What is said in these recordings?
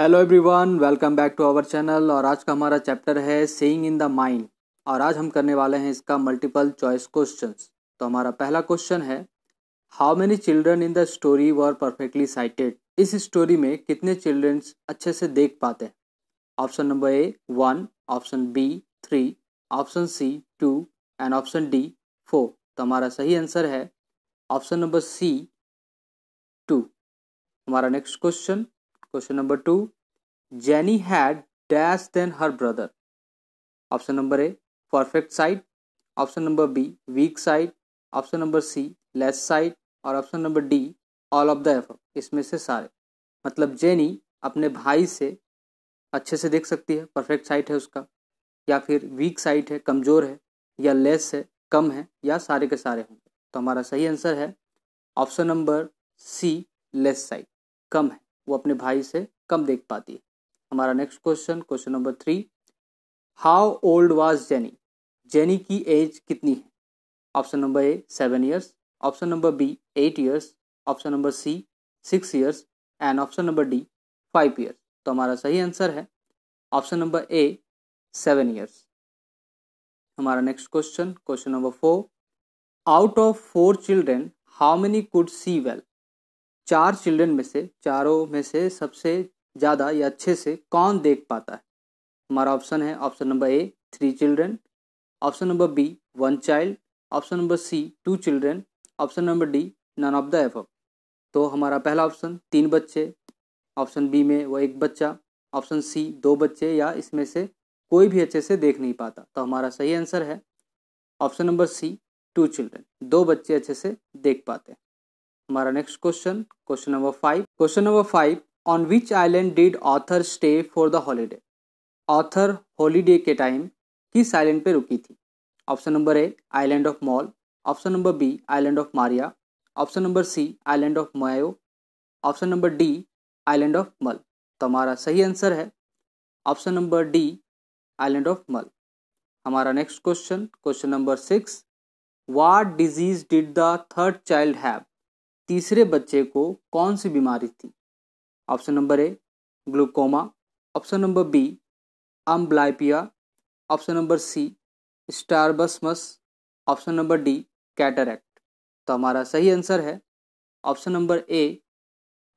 Hello everyone welcome back to our channel और आज का हमारा चैप्टर है सेइंग इन द माइंड और आज हम करने वाले हैं इसका मल्टीपल चॉइस क्वेश्चंस तो हमारा पहला क्वेश्चन है how many children in the story were perfectly sighted इस स्टोरी में कितने चिल्ड्रंस अच्छे से देख पाते हैं option number A one option B three option C two and option D four तो हमारा सही आंसर है ऑप्शन नंबर सी टू हमारा next question question number two Jenny had dash than her brother option number A perfect sight option number B weak sight option number C less sight और option number D all of the above इसमें से सारे मतलब jenny अपने भाई से अच्छे से देख सकती है परफेक्ट साइट है उसका या फिर वीक साइट है कमज़ोर है या लेस है कम है या सारे के सारे होंगे तो हमारा सही आंसर है option number C less sight कम है वो अपने भाई से कम देख पाती है हमारा next question question number three how old was Jenny Jenny की एज कितनी है option number A seven years option number B eight years option number C six years and option number D five years तो हमारा सही answer है option number A seven years हमारा next question question number four out of four children how many could see well चार children में से चारों में से सबसे ज़्यादा या अच्छे से कौन देख पाता है हमारा ऑप्शन है option number A three children option number B one child option number C two children option number D none of the above तो हमारा पहला ऑप्शन तीन बच्चे ऑप्शन बी में वो एक बच्चा ऑप्शन सी दो बच्चे या इसमें से कोई भी अच्छे से देख नहीं पाता तो हमारा सही आंसर है option number C two children दो बच्चे अच्छे से देख पाते हैं हमारा next question question number five question number five on which island did author stay for the holiday author holiday के टाइम किस आइलैंड पे रुकी थी option number A island of Mall option number B island of Maria option number C island of Mayo option number D island of Mull तो हमारा सही answer है option number D island of Mull हमारा next question question number six what disease did the third child have तीसरे बच्चे को कौन सी बीमारी थी option number A glaucoma option number B amblyopia option number C strabismus option number D cataract तो हमारा सही आंसर है ऑप्शन नंबर ए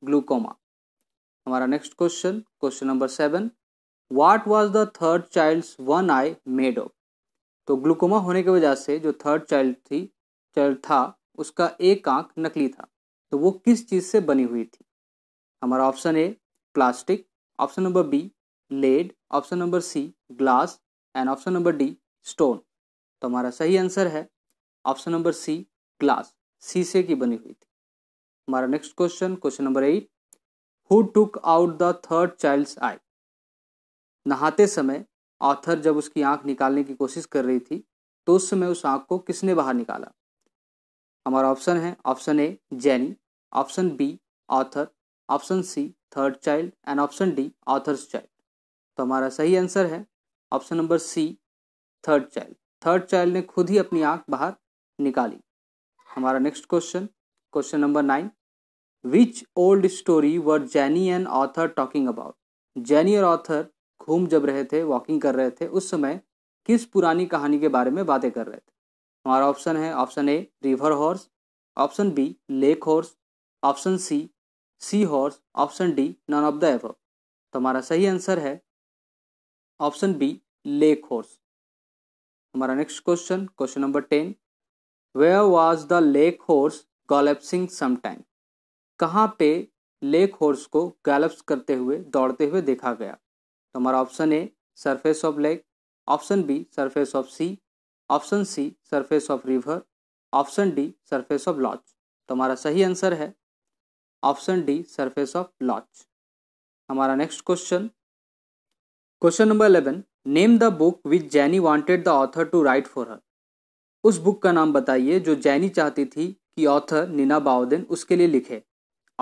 ग्लूकोमा हमारा next question question number seven what was the third child's one eye made of तो glaucoma होने की वजह से जो थर्ड चाइल्ड थी चाइल्ड था उसका एक आंख नकली था तो वो किस चीज़ से बनी हुई थी हमारा option A plastic option number B lead option number C glass and option number D stone तो हमारा सही आंसर है ऑप्शन नंबर सी ग्लास शीशे की बनी हुई थी हमारा next question question number eight who took out the third child's eye नहाते समय ऑथर जब उसकी आंख निकालने की कोशिश कर रही थी तो उस समय उस आंख को किसने बाहर निकाला हमारा ऑप्शन है option A Jenny option B author option C third child and option D author's child तो हमारा सही आंसर है option number C third child third child ने खुद ही अपनी आंख बाहर निकाली हमारा next question question number nine which old story were Jenny and author talking about जैनी और ऑथर घूम जब रहे थे वॉकिंग कर रहे थे उस समय किस पुरानी कहानी के बारे में बातें कर रहे थे हमारा ऑप्शन है option A river horse option B lake horse option C sea horse option D none of the above तो हमारा सही आंसर है ऑप्शन बी लेक हॉर्स हमारा next question question number ten where was the lake horse galloping sometime कहाँ पे lake horse को gallops करते हुए दौड़ते हुए देखा गया तो हमारा option A surface of lake option B surface of sea option C surface of river option D surface of lochs तो हमारा सही आंसर है option D surface of lochs हमारा next question question number eleven name the book which Jenny wanted the author to write for her उस book का नाम बताइए जो जैनी चाहती थी कि ऑथर नीना बाउदेन उसके लिए लिखे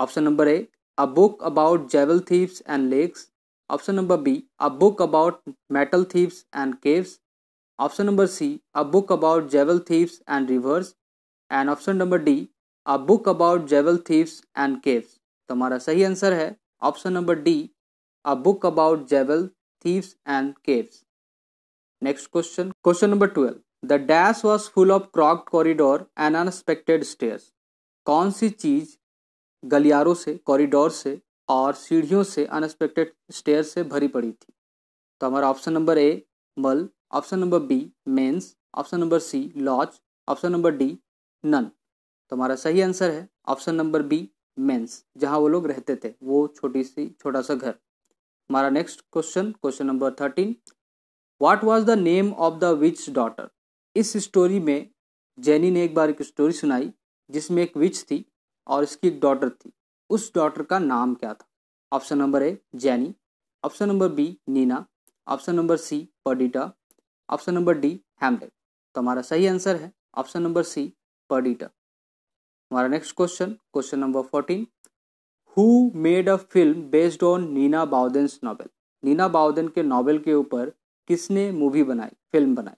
option number A a book about jewel thieves and lakes option number B a book about metal thieves and caves option number C a book about jewel thieves and rivers and option number D a book about jewel thieves and caves. तो हमारा सही answer है option number D a book about jewel thieves and caves next question question number twelve the dash was full of क्रॉक्ड corridor and unexpected stairs कौन सी चीज गलियारों से corridor से और सीढ़ियों से अनएक्सपेक्टेड स्टेयर से भरी पड़ी थी तो हमारा option number A Mull option number B manse option number C lodge option number D none तो हमारा सही आंसर है ऑप्शन नंबर बी मेंस जहां वो लोग रहते थे वो छोटी सी छोटा सा घर हमारा next question question number thirteen what was the name of the witch daughter इस स्टोरी में जैनी ने एक बार एक स्टोरी सुनाई जिसमें एक विच थी और इसकी एक डॉटर थी उस डॉटर का नाम क्या था option number A Jenny option number B Nina option number C Perdita option number D Hamlet तो हमारा सही आंसर है ऑप्शन नंबर सी पर्डिटर हमारा next question question number fourteen who made a film based on Nina Bawden's novel Nina Bawden के novel के ऊपर किसने movie बनाई फिल्म बनाई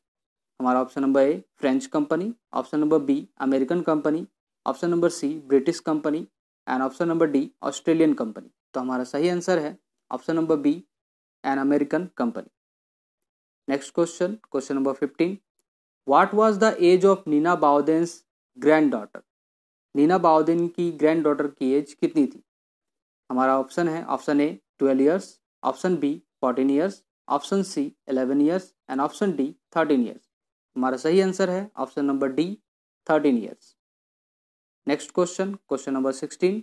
हमारा option number A French company option number B American company option number C British company and option number D Australian company तो हमारा सही आंसर है option number B an American company next question question number fifteen what was the age of Nina Bawden's granddaughter Nina Bawden की grand daughter की age कितनी थी हमारा option है option A twelve years option B fourteen years option C eleven years and option D thirteen years हमारा सही answer है option number D thirteen years next question question number sixteen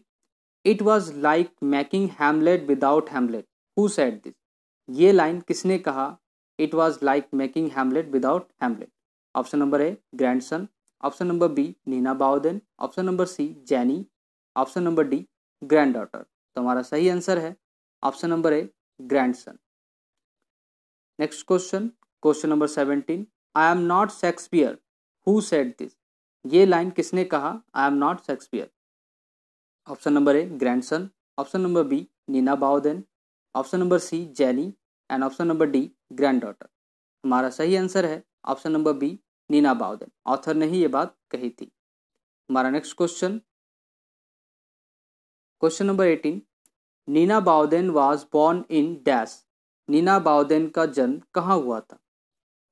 it was like making Hamlet without Hamlet who said this ये line किसने कहा it was like making Hamlet without Hamlet option number A grandson option number B Nina Bawden option number C Jenny option number D granddaughter तो हमारा सही answer है option number A grandson next question question number seventeen I am not Shakespeare who said this ये line किसने कहा I am not Shakespeare option number A grandson option number B Nina Bawden option number C Jenny and option number D granddaughter हमारा सही answer है option number B Nina Bawden author ने ही ये बात कही थी हमारा next question question number eighteen Nina Bawden was born in dash Nina Bawden का जन्म कहाँ हुआ था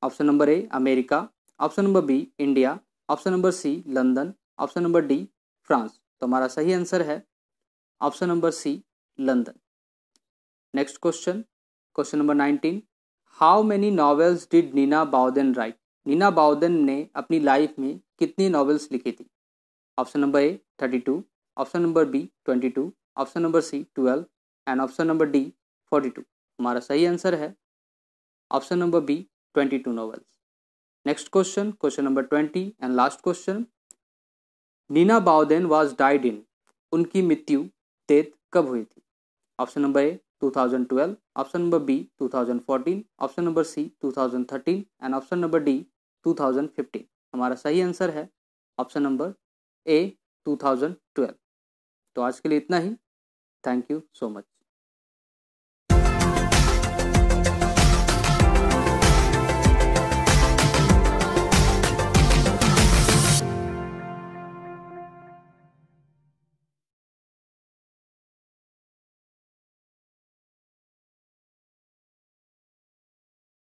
option number A America option number B India option number C London option number D France तो हमारा सही आंसर है option number C London next question question number nineteen how many novels did Nina Bawden write Nina Bawden ने अपनी life में कितनी novels लिखी थी option number A thirty two option number B twenty two option number C twelve and option number D forty two हमारा सही answer है option number B twenty two novels next question question number twenty and last question Nina Bawden was died in उनकी मृत्यु तेत कब हुई थी option number A 2012 option number B 2014 option number C 2013 and option number D 2015 हमारा सही answer है option number A 2012 तो आज के लिए इतना ही थैंक यू सो मच